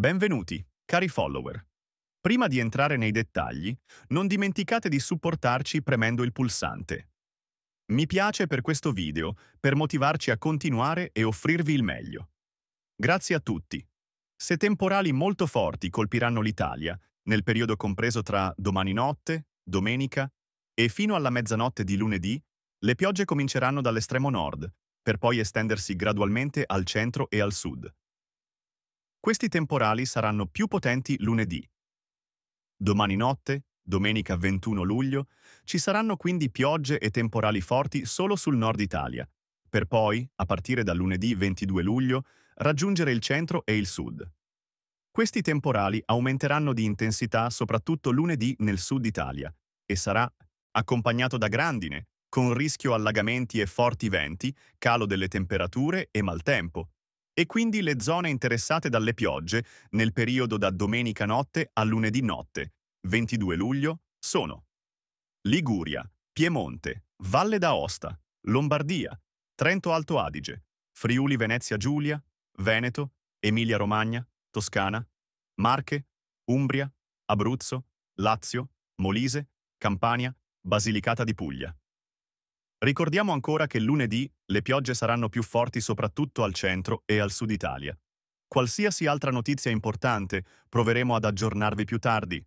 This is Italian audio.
Benvenuti, cari follower. Prima di entrare nei dettagli, non dimenticate di supportarci premendo il pulsante. Mi piace per questo video, per motivarci a continuare e offrirvi il meglio. Grazie a tutti. Se temporali molto forti colpiranno l'Italia, nel periodo compreso tra domani notte, domenica e fino alla mezzanotte di lunedì, le piogge cominceranno dall'estremo nord, per poi estendersi gradualmente al centro e al sud, questi temporali saranno più potenti lunedì. Domani notte, domenica 21 luglio, ci saranno quindi piogge e temporali forti solo sul nord Italia, per poi, a partire da lunedì 22 luglio, raggiungere il centro e il sud. Questi temporali aumenteranno di intensità soprattutto lunedì nel sud Italia e sarà accompagnato da grandine, con rischio allagamenti e forti venti, calo delle temperature e maltempo, e quindi le zone interessate dalle piogge nel periodo da domenica notte a lunedì notte, 22 luglio, sono Liguria, Piemonte, Valle d'Aosta, Lombardia, Trento Alto Adige, Friuli Venezia Giulia, Veneto, Emilia Romagna, Toscana, Marche, Umbria, Abruzzo, Lazio, Molise, Campania, Basilicata di Puglia. Ricordiamo ancora che lunedì le piogge saranno più forti soprattutto al centro e al sud Italia. Qualsiasi altra notizia importante proveremo ad aggiornarvi più tardi.